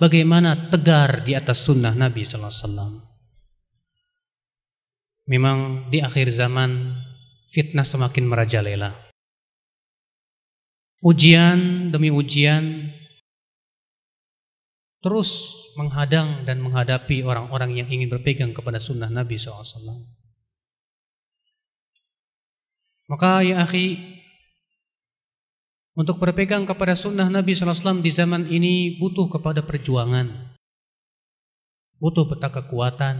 bagaimana tegar di atas sunnah Nabi Shallallahu Alaihi Wasallam. Memang di akhir zaman fitnah semakin merajalela. Ujian demi ujian terus menghadang dan menghadapi orang-orang yang ingin berpegang kepada sunnah Nabi SAW. Maka ya akhi, untuk berpegang kepada sunnah Nabi SAW di zaman ini butuh kepada perjuangan, butuh peta kekuatan,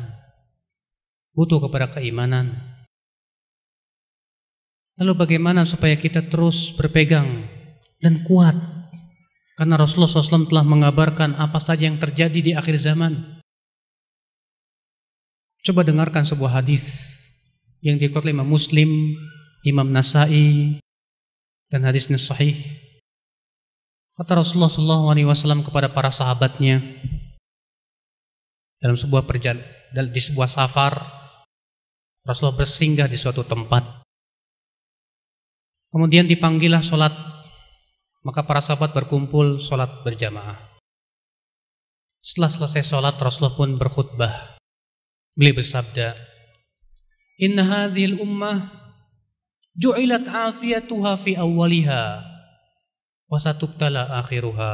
butuh kepada keimanan. Lalu bagaimana supaya kita terus berpegang dan kuat? Karena Rasulullah SAW telah mengabarkan apa saja yang terjadi di akhir zaman. Coba dengarkan sebuah hadis yang dikuat Muslim, Imam Nasai, dan hadisnya sahih. Kata Rasulullah Shallallahu Alaihi Wasallam kepada para sahabatnya dalam sebuah perjalanan di sebuah safar Rasulullah bersinggah di suatu tempat. Kemudian dipanggillah sholat maka para sahabat berkumpul sholat berjamaah. Setelah selesai sholat, Rasulullah pun berkhutbah. Beliau bersabda, Inna hadhil ummah جعلت عافيتها في أولها وستبتلى آخرها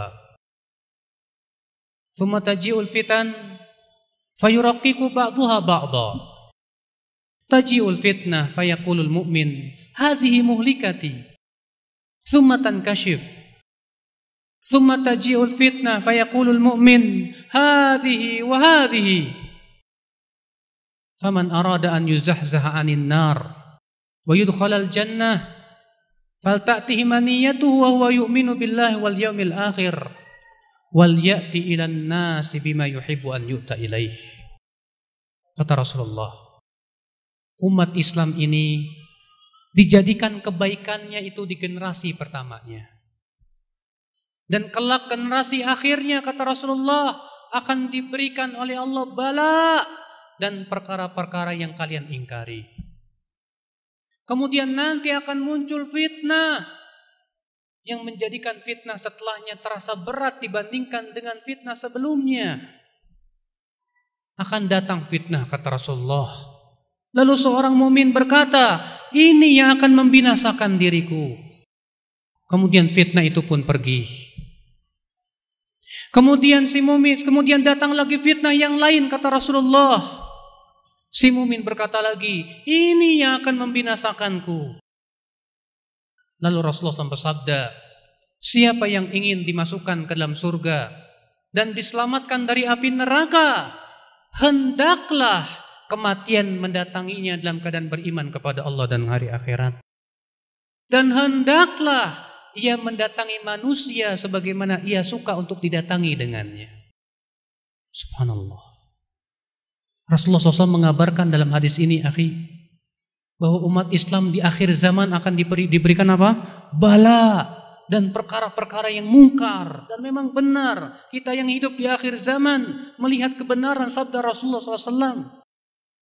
ثم تجيء الفتن فيرقق بعضها بعضا تجيء الفتنة فيقول المؤمن هذه مهلكتي ثم تنكشف ثم تجيء الفتنة فيقول المؤمن هذه وهذه فمن أراد أن يزحزح عن النار ويدخل الجنة، jannah fal وهو يؤمن بالله واليوم الآخر، billahi إلى الناس بما wal ya'ti ilan nasi kata Rasulullah umat Islam ini dijadikan kebaikannya itu di generasi pertamanya dan kelak generasi akhirnya kata Rasulullah akan diberikan oleh Allah bala dan perkara-perkara yang kalian ingkari Kemudian nanti akan muncul fitnah yang menjadikan fitnah setelahnya terasa berat dibandingkan dengan fitnah sebelumnya. Akan datang fitnah kata Rasulullah. Lalu seorang mumin berkata, "Ini yang akan membinasakan diriku." Kemudian fitnah itu pun pergi. Kemudian si mumin, kemudian datang lagi fitnah yang lain kata Rasulullah. Si mumin berkata lagi, ini yang akan membinasakanku. Lalu Rasulullah bersabda, siapa yang ingin dimasukkan ke dalam surga dan diselamatkan dari api neraka, hendaklah kematian mendatanginya dalam keadaan beriman kepada Allah dan hari akhirat. Dan hendaklah ia mendatangi manusia sebagaimana ia suka untuk didatangi dengannya. Subhanallah. Rasulullah SAW mengabarkan dalam hadis ini, akhi, bahwa umat Islam di akhir zaman akan diberi, diberikan apa? Bala dan perkara-perkara yang mungkar dan memang benar kita yang hidup di akhir zaman melihat kebenaran sabda Rasulullah SAW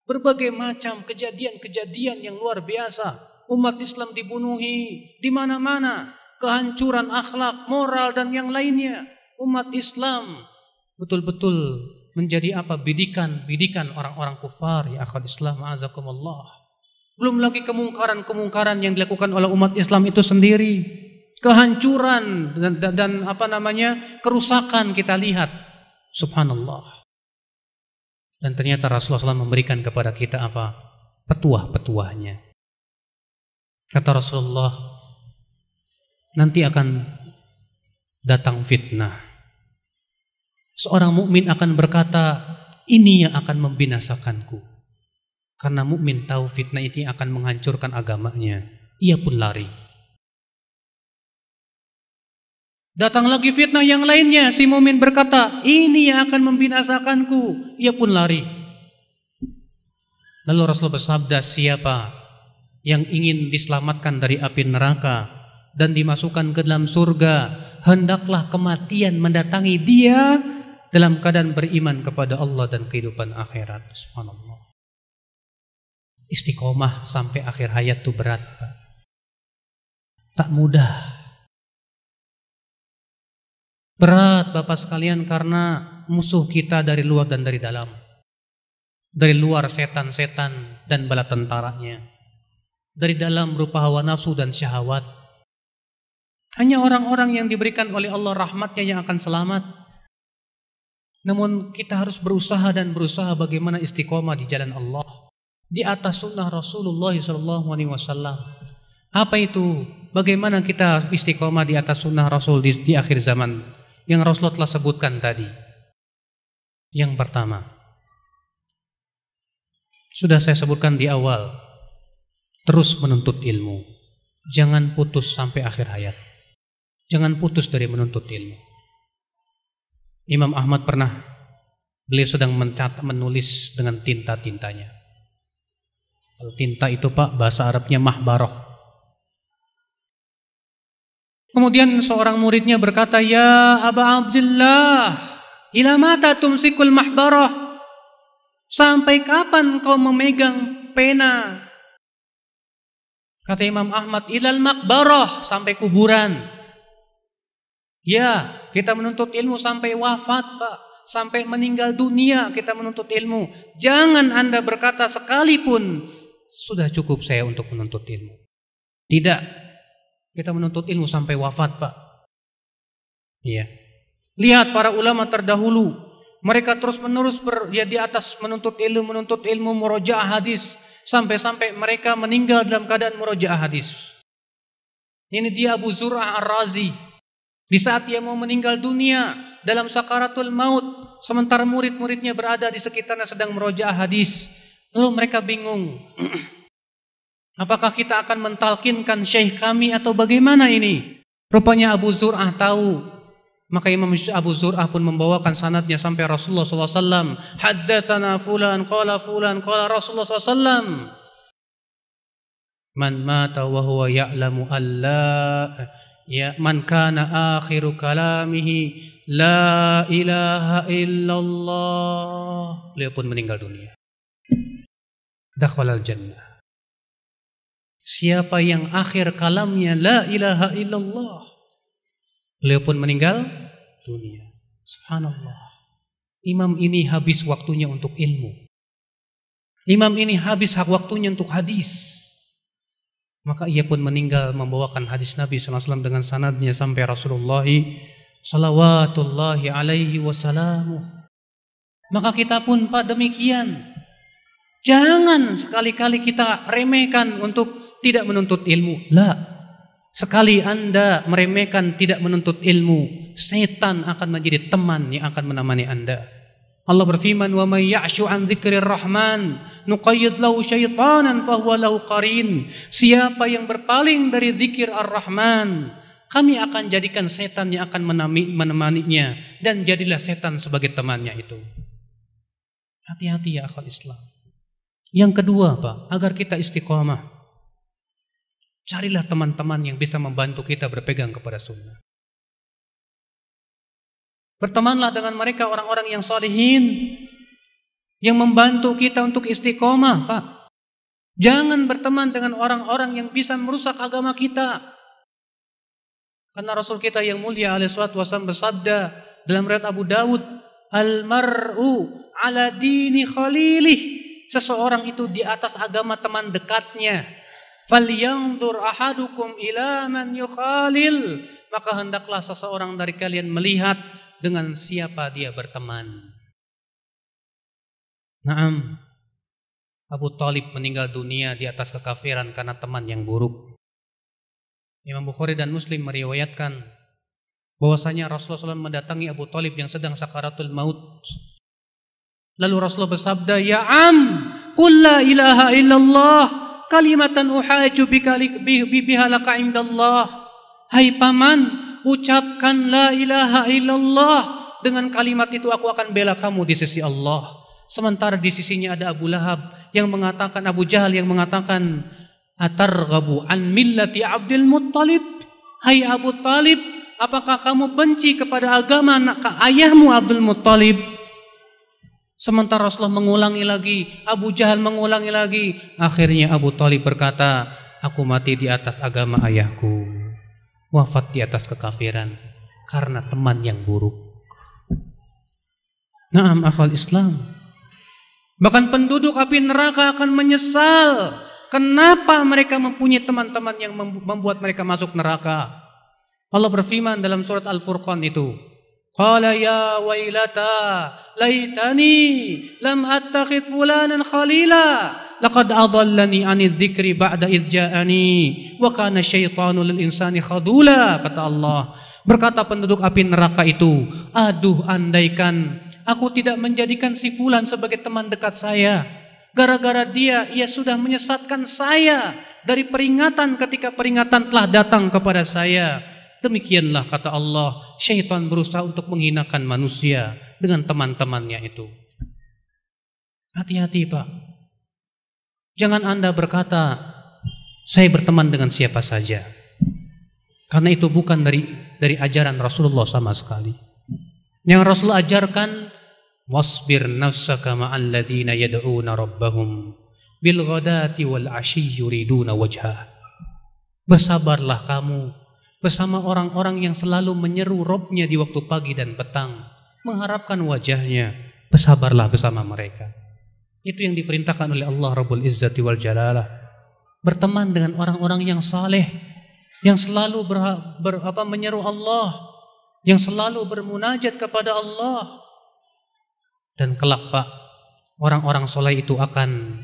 berbagai macam kejadian-kejadian yang luar biasa umat Islam dibunuhi di mana-mana kehancuran akhlak moral dan yang lainnya umat Islam betul-betul menjadi apa bidikan-bidikan orang-orang kufar ya akhwat Islam azakumullah. Belum lagi kemungkaran-kemungkaran yang dilakukan oleh umat Islam itu sendiri, kehancuran dan, dan, dan apa namanya kerusakan kita lihat. Subhanallah. Dan ternyata Rasulullah SAW memberikan kepada kita apa? Petuah-petuahnya. Kata Rasulullah, nanti akan datang fitnah Seorang mukmin akan berkata, ini yang akan membinasakanku. Karena mukmin tahu fitnah ini akan menghancurkan agamanya. Ia pun lari. Datang lagi fitnah yang lainnya, si mukmin berkata, ini yang akan membinasakanku. Ia pun lari. Lalu Rasul bersabda, siapa yang ingin diselamatkan dari api neraka dan dimasukkan ke dalam surga, hendaklah kematian mendatangi dia dalam keadaan beriman kepada Allah dan kehidupan akhirat. Subhanallah. Istiqomah sampai akhir hayat itu berat, Pak. Tak mudah. Berat Bapak sekalian karena musuh kita dari luar dan dari dalam. Dari luar setan-setan dan bala tentaranya. Dari dalam berupa hawa nafsu dan syahwat. Hanya orang-orang yang diberikan oleh Allah rahmatnya yang akan selamat. Namun kita harus berusaha dan berusaha bagaimana istiqomah di jalan Allah di atas sunnah Rasulullah SAW. Apa itu? Bagaimana kita istiqomah di atas sunnah Rasul di, di akhir zaman yang Rasulullah telah sebutkan tadi? Yang pertama, sudah saya sebutkan di awal, terus menuntut ilmu. Jangan putus sampai akhir hayat. Jangan putus dari menuntut ilmu. Imam Ahmad pernah beliau sedang mencatat menulis dengan tinta-tintanya. Kalau tinta itu Pak bahasa Arabnya mahbaroh. Kemudian seorang muridnya berkata, "Ya Aba Abdullah, ila mata tumsikul mahbaroh? Sampai kapan kau memegang pena?" Kata Imam Ahmad, "Ilal makbaroh, sampai kuburan." Ya, kita menuntut ilmu sampai wafat, Pak. Sampai meninggal dunia kita menuntut ilmu. Jangan Anda berkata sekalipun, sudah cukup saya untuk menuntut ilmu. Tidak. Kita menuntut ilmu sampai wafat, Pak. Iya. Lihat para ulama terdahulu, mereka terus-menerus ber, ya, di atas menuntut ilmu, menuntut ilmu murojaah hadis sampai-sampai mereka meninggal dalam keadaan murojaah hadis. Ini dia Abu Zur'ah Ar-Razi, di saat ia mau meninggal dunia dalam sakaratul maut, sementara murid-muridnya berada di sekitarnya sedang merojaah hadis. Lalu mereka bingung. Apakah kita akan mentalkinkan syekh kami atau bagaimana ini? Rupanya Abu Zur'ah tahu. Maka Imam Abu Zur'ah pun membawakan sanatnya sampai Rasulullah SAW. Haddathana fulan, qala fulan, qala Rasulullah SAW. Man mata wa huwa ya'lamu alla Ya man kana akhiru kalamihi la ilaha illallah. Beliau pun meninggal dunia. Dakhwalal jannah. Siapa yang akhir kalamnya la ilaha illallah. Beliau pun meninggal dunia. Subhanallah. Imam ini habis waktunya untuk ilmu. Imam ini habis waktunya untuk hadis. Maka ia pun meninggal membawakan hadis Nabi SAW dengan sanadnya sampai Rasulullah Salawatullahi alaihi Wasallam. Maka kita pun pak demikian. Jangan sekali-kali kita remehkan untuk tidak menuntut ilmu. La. Sekali Anda meremehkan tidak menuntut ilmu, setan akan menjadi teman yang akan menemani Anda. Allah berfirman, "Wa may ya'shu an dzikrir rahman, nuqayyid lahu syaitanan huwa lahu qarin." Siapa yang berpaling dari zikir Ar-Rahman, kami akan jadikan setan yang akan menemaninya dan jadilah setan sebagai temannya itu. Hati-hati ya akhwat Islam. Yang kedua, apa? agar kita istiqomah. Carilah teman-teman yang bisa membantu kita berpegang kepada sunnah. Bertemanlah dengan mereka orang-orang yang salihin yang membantu kita untuk istiqomah, Pak. Jangan berteman dengan orang-orang yang bisa merusak agama kita. Karena Rasul kita yang mulia alaihi wasallam bersabda dalam riwayat Abu Dawud, "Al-mar'u ala dini khalilih." Seseorang itu di atas agama teman dekatnya. "Falyanzur ahadukum ila man yukhalil." Maka hendaklah seseorang dari kalian melihat dengan siapa dia berteman. Naam, Abu Talib meninggal dunia di atas kekafiran karena teman yang buruk. Imam Bukhari dan Muslim meriwayatkan bahwasanya Rasulullah SAW mendatangi Abu Talib yang sedang sakaratul maut. Lalu Rasulullah bersabda, Ya am, kulla ilaha illallah, kalimatan uhaju bihalaka indallah. Hai paman, ucapkan la ilaha illallah. Dengan kalimat itu aku akan bela kamu di sisi Allah. Sementara di sisinya ada Abu Lahab yang mengatakan, Abu Jahal yang mengatakan, Atarghabu an millati Abdul Muttalib. Hai Abu Talib, apakah kamu benci kepada agama anak ayahmu Abdul Muttalib? Sementara Rasulullah mengulangi lagi, Abu Jahal mengulangi lagi. Akhirnya Abu Talib berkata, aku mati di atas agama ayahku wafat di atas kekafiran karena teman yang buruk. Naam akal Islam. Bahkan penduduk api neraka akan menyesal kenapa mereka mempunyai teman-teman yang membuat mereka masuk neraka. Allah berfirman dalam surat Al-Furqan itu, Qala ya wailata laitani lam attakhid fulanan khalila لقد أضلني عن الذكر بعد إذ جاءني وكان الشيطان للإنسان خذولا kata Allah berkata penduduk api neraka itu aduh andaikan aku tidak menjadikan si fulan sebagai teman dekat saya gara-gara dia ia sudah menyesatkan saya dari peringatan ketika peringatan telah datang kepada saya demikianlah kata Allah syaitan berusaha untuk menghinakan manusia dengan teman-temannya itu hati-hati Pak Jangan Anda berkata, saya berteman dengan siapa saja. Karena itu bukan dari dari ajaran Rasulullah sama sekali. Yang Rasul ajarkan, wasbir nafsaka ma'alladina ladina yad'una rabbahum bil ghadati wal ashi yuriduna wajha. Bersabarlah kamu bersama orang-orang yang selalu menyeru Robnya di waktu pagi dan petang, mengharapkan wajahnya. Bersabarlah bersama mereka. Itu yang diperintahkan oleh Allah Rabbul Izzati wal Jalalah. Berteman dengan orang-orang yang saleh, yang selalu ber, ber, apa, menyeru Allah, yang selalu bermunajat kepada Allah. Dan kelak Pak, orang-orang soleh itu akan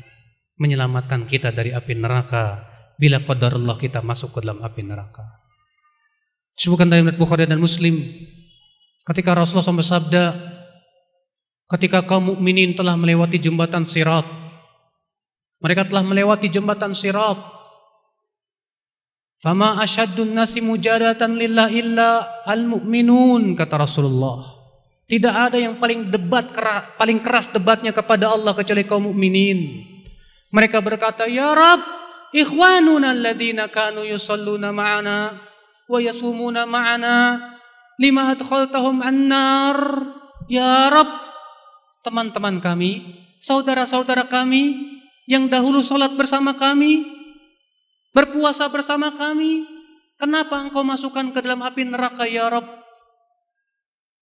menyelamatkan kita dari api neraka bila qadarullah kita masuk ke dalam api neraka. Disebutkan dari Bukhari dan Muslim ketika Rasulullah SAW bersabda, ketika kaum mukminin telah melewati jembatan sirat. Mereka telah melewati jembatan sirat. Fama ashadun nasi mujadatan lillah illa al mukminun kata Rasulullah. Tidak ada yang paling debat keras, paling keras debatnya kepada Allah kecuali kaum mukminin. Mereka berkata, "Ya Rab, ikhwanuna alladina kanu yusalluna ma'ana wa yasumuna ma'ana lima adkhaltahum an-nar." Ya Rabb, teman-teman kami, saudara-saudara kami yang dahulu sholat bersama kami, berpuasa bersama kami, kenapa engkau masukkan ke dalam api neraka ya Rabb?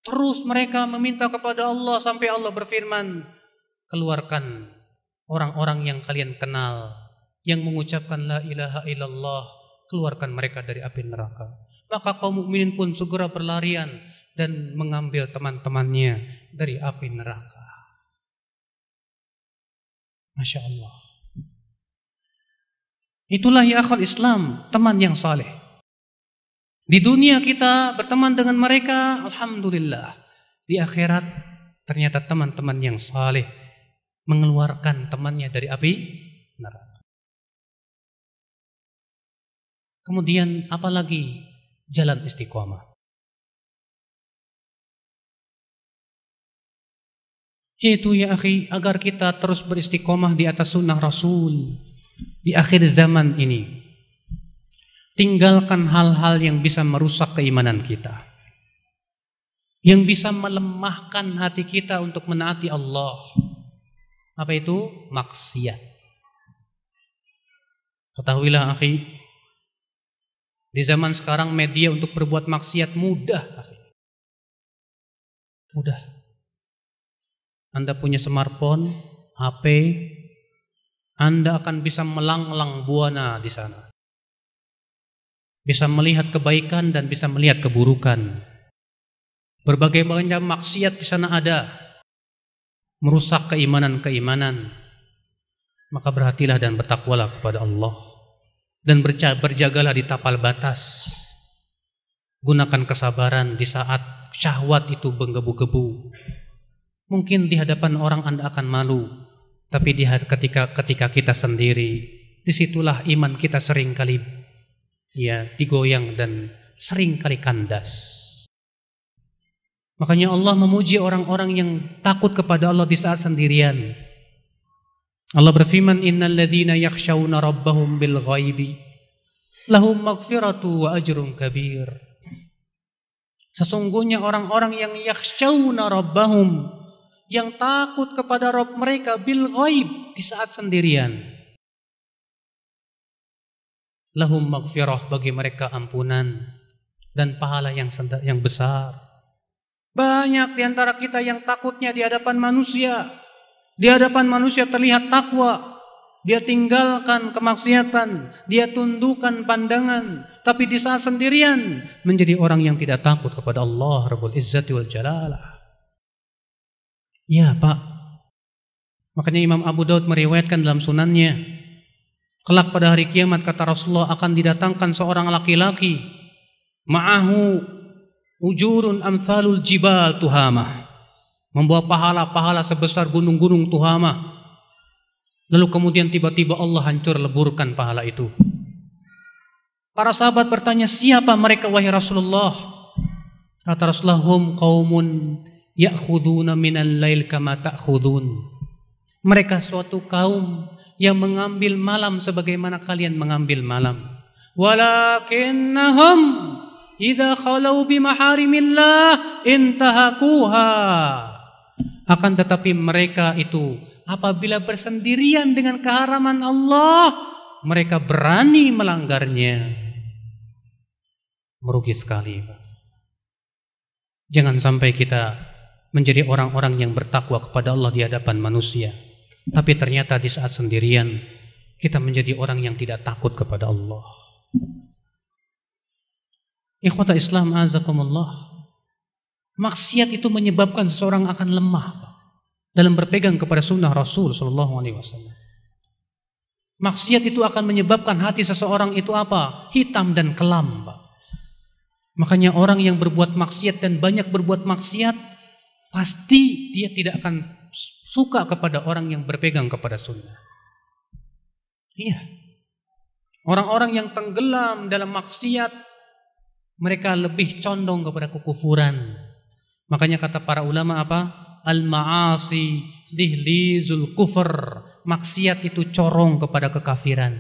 Terus mereka meminta kepada Allah sampai Allah berfirman, keluarkan orang-orang yang kalian kenal, yang mengucapkan la ilaha illallah, keluarkan mereka dari api neraka. Maka kaum mukminin pun segera berlarian dan mengambil teman-temannya dari api neraka. Masya Allah. Itulah ya akhul Islam, teman yang saleh. Di dunia kita berteman dengan mereka, Alhamdulillah. Di akhirat, ternyata teman-teman yang saleh mengeluarkan temannya dari api neraka. Kemudian apalagi jalan istiqomah. Yaitu ya akhi, agar kita terus beristiqomah di atas sunnah Rasul di akhir zaman ini. Tinggalkan hal-hal yang bisa merusak keimanan kita. Yang bisa melemahkan hati kita untuk menaati Allah. Apa itu? Maksiat. Ketahuilah akhi, di zaman sekarang media untuk berbuat maksiat mudah. Mudah. Anda punya smartphone, HP, Anda akan bisa melanglang buana di sana. Bisa melihat kebaikan dan bisa melihat keburukan. Berbagai macam maksiat di sana ada. Merusak keimanan-keimanan. Maka berhatilah dan bertakwalah kepada Allah. Dan berjagalah di tapal batas. Gunakan kesabaran di saat syahwat itu menggebu-gebu. Mungkin di hadapan orang Anda akan malu, tapi di ketika ketika kita sendiri, disitulah iman kita sering kali ya digoyang dan sering kali kandas. Makanya Allah memuji orang-orang yang takut kepada Allah di saat sendirian. Allah berfirman, "Innal ladzina yakhshawna rabbahum bil ghaibi lahum magfiratu wa ajrun kabir." Sesungguhnya orang-orang yang yakhshawna rabbahum yang takut kepada Rob mereka bil ghaib di saat sendirian. Lahum maghfirah bagi mereka ampunan dan pahala yang yang besar. Banyak di antara kita yang takutnya di hadapan manusia. Di hadapan manusia terlihat takwa. Dia tinggalkan kemaksiatan, dia tundukkan pandangan, tapi di saat sendirian menjadi orang yang tidak takut kepada Allah Rabbul Izzati wal Jalalah. Ya pak. Makanya Imam Abu Daud meriwayatkan dalam sunannya. Kelak pada hari kiamat kata Rasulullah akan didatangkan seorang laki-laki. Ma'ahu ujurun amthalul jibal tuhamah. Membawa pahala-pahala sebesar gunung-gunung tuhamah. Lalu kemudian tiba-tiba Allah hancur leburkan pahala itu. Para sahabat bertanya, siapa mereka wahai Rasulullah? Kata Rasulullah, hum kaumun ya'khuduna minal lail kama ta'khudun. Mereka suatu kaum yang mengambil malam sebagaimana kalian mengambil malam. Walakinnahum idza khalau maharimillah intahakuha. Akan tetapi mereka itu apabila bersendirian dengan keharaman Allah, mereka berani melanggarnya. Merugi sekali. Jangan sampai kita menjadi orang-orang yang bertakwa kepada Allah di hadapan manusia. Tapi ternyata di saat sendirian, kita menjadi orang yang tidak takut kepada Allah. Ikhwata Islam azakumullah. Maksiat itu menyebabkan seseorang akan lemah dalam berpegang kepada sunnah Rasul Shallallahu Alaihi Wasallam. Maksiat itu akan menyebabkan hati seseorang itu apa? Hitam dan kelam. Makanya orang yang berbuat maksiat dan banyak berbuat maksiat pasti dia tidak akan suka kepada orang yang berpegang kepada sunnah. Iya. Orang-orang yang tenggelam dalam maksiat, mereka lebih condong kepada kekufuran. Makanya kata para ulama apa? Al-ma'asi dihlizul kufur. Maksiat itu corong kepada kekafiran.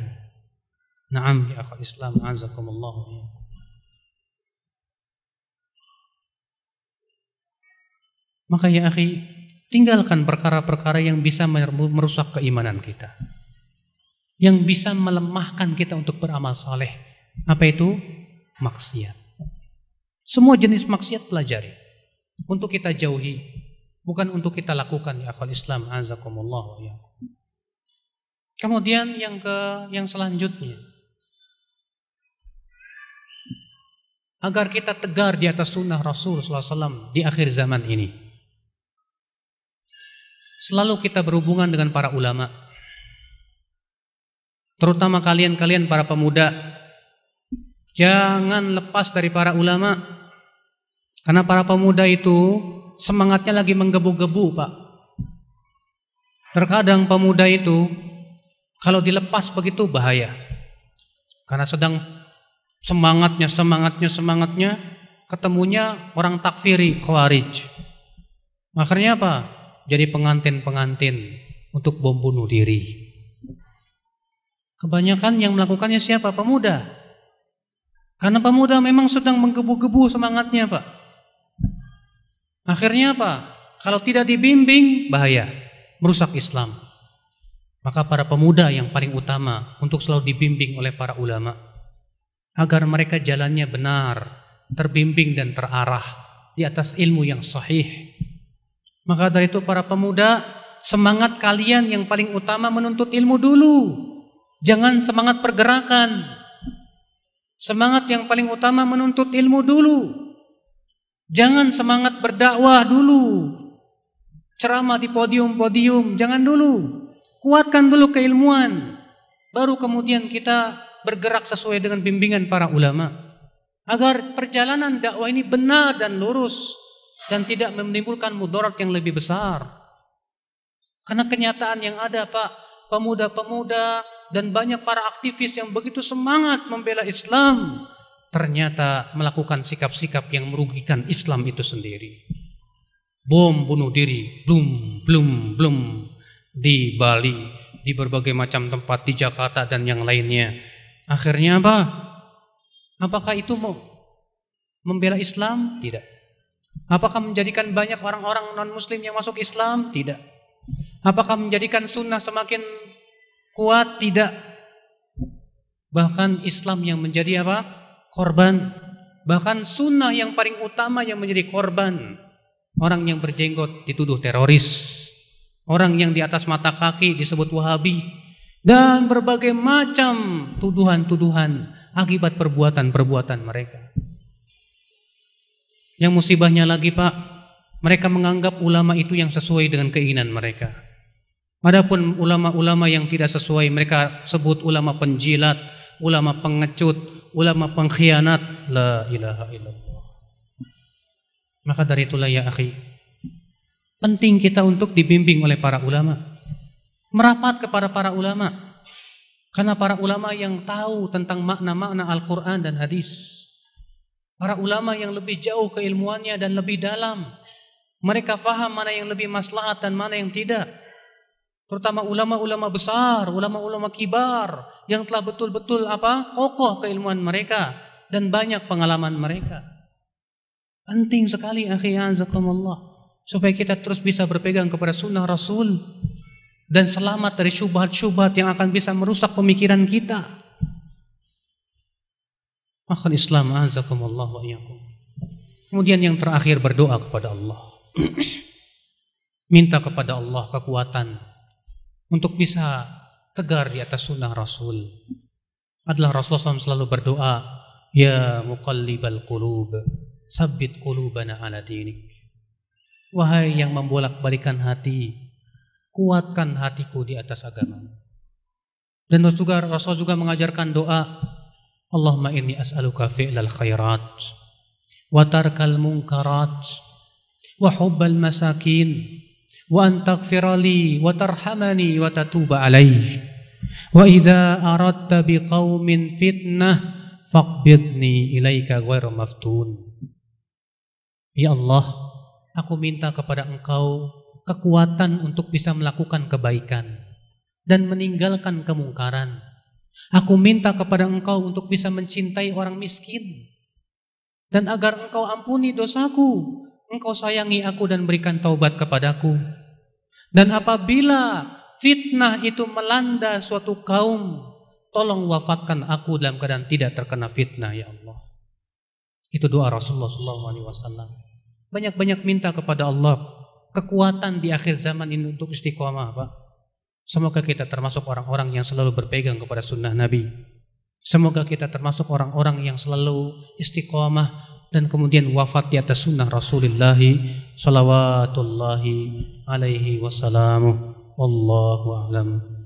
Naam ya akhul Islam azakumullah. Maka ya akhi, tinggalkan perkara-perkara yang bisa merusak keimanan kita. Yang bisa melemahkan kita untuk beramal saleh. Apa itu? Maksiat. Semua jenis maksiat pelajari. Untuk kita jauhi. Bukan untuk kita lakukan ya akhwal Islam. Azakumullah. Ya. Kemudian yang ke yang selanjutnya agar kita tegar di atas sunnah Rasul Sallallahu Alaihi Wasallam di akhir zaman ini. Selalu kita berhubungan dengan para ulama. Terutama kalian-kalian para pemuda. Jangan lepas dari para ulama. Karena para pemuda itu semangatnya lagi menggebu-gebu, Pak. Terkadang pemuda itu kalau dilepas begitu bahaya. Karena sedang semangatnya, semangatnya, semangatnya ketemunya orang takfiri khawarij. Akhirnya apa? jadi pengantin-pengantin untuk bom bunuh diri. Kebanyakan yang melakukannya siapa? Pemuda. Karena pemuda memang sedang menggebu-gebu semangatnya, Pak. Akhirnya apa? Kalau tidak dibimbing, bahaya. Merusak Islam. Maka para pemuda yang paling utama untuk selalu dibimbing oleh para ulama. Agar mereka jalannya benar, terbimbing dan terarah di atas ilmu yang sahih maka dari itu para pemuda, semangat kalian yang paling utama menuntut ilmu dulu. Jangan semangat pergerakan. Semangat yang paling utama menuntut ilmu dulu. Jangan semangat berdakwah dulu. Ceramah di podium-podium, jangan dulu. Kuatkan dulu keilmuan. Baru kemudian kita bergerak sesuai dengan bimbingan para ulama agar perjalanan dakwah ini benar dan lurus dan tidak menimbulkan mudarat yang lebih besar. Karena kenyataan yang ada, Pak, pemuda-pemuda dan banyak para aktivis yang begitu semangat membela Islam ternyata melakukan sikap-sikap yang merugikan Islam itu sendiri. Bom bunuh diri, blum, blum, blum di Bali, di berbagai macam tempat di Jakarta dan yang lainnya. Akhirnya apa? Apakah itu mau membela Islam? Tidak. Apakah menjadikan banyak orang-orang non-muslim yang masuk Islam? Tidak. Apakah menjadikan sunnah semakin kuat? Tidak. Bahkan Islam yang menjadi apa? Korban. Bahkan sunnah yang paling utama yang menjadi korban. Orang yang berjenggot dituduh teroris. Orang yang di atas mata kaki disebut wahabi. Dan berbagai macam tuduhan-tuduhan akibat perbuatan-perbuatan mereka. Yang musibahnya lagi Pak, mereka menganggap ulama itu yang sesuai dengan keinginan mereka. Adapun ulama-ulama yang tidak sesuai mereka sebut ulama penjilat, ulama pengecut, ulama pengkhianat. La ilaha illallah. Maka dari itulah ya akhi, penting kita untuk dibimbing oleh para ulama. Merapat kepada para ulama. Karena para ulama yang tahu tentang makna-makna Al-Quran dan hadis para ulama yang lebih jauh keilmuannya dan lebih dalam. Mereka faham mana yang lebih maslahat dan mana yang tidak. Terutama ulama-ulama besar, ulama-ulama kibar yang telah betul-betul apa? kokoh keilmuan mereka dan banyak pengalaman mereka. Penting sekali akhi supaya kita terus bisa berpegang kepada sunnah Rasul dan selamat dari syubhat-syubhat yang akan bisa merusak pemikiran kita. Akhal Islam azakumullah wa Kemudian yang terakhir berdoa kepada Allah. Minta kepada Allah kekuatan untuk bisa tegar di atas sunnah Rasul. Adalah Rasulullah SAW selalu berdoa, Ya muqallibal qulub, sabit qulubana ala dinik. Wahai yang membolak-balikan hati, kuatkan hatiku di atas agama. Dan Rasul juga, Rasul juga mengajarkan doa, Allahumma inni as'aluka fi'lal khairat wa tarkal munkarat wa hubbal masakin wa an li wa tarhamani wa tatuba alayya wa idza aradta biqaumin fitnah faqbidni ilaika ghairu maftun Ya Allah aku minta kepada Engkau kekuatan untuk bisa melakukan kebaikan dan meninggalkan kemungkaran Aku minta kepada engkau untuk bisa mencintai orang miskin. Dan agar engkau ampuni dosaku. Engkau sayangi aku dan berikan taubat kepadaku. Dan apabila fitnah itu melanda suatu kaum, tolong wafatkan aku dalam keadaan tidak terkena fitnah ya Allah. Itu doa Rasulullah SAW. Banyak-banyak minta kepada Allah kekuatan di akhir zaman ini untuk istiqomah, Pak. Semoga kita termasuk orang-orang yang selalu berpegang kepada sunnah Nabi. Semoga kita termasuk orang-orang yang selalu istiqomah dan kemudian wafat di atas sunnah Rasulullah salawatullahi alaihi wasallam. Wallahu a'lam.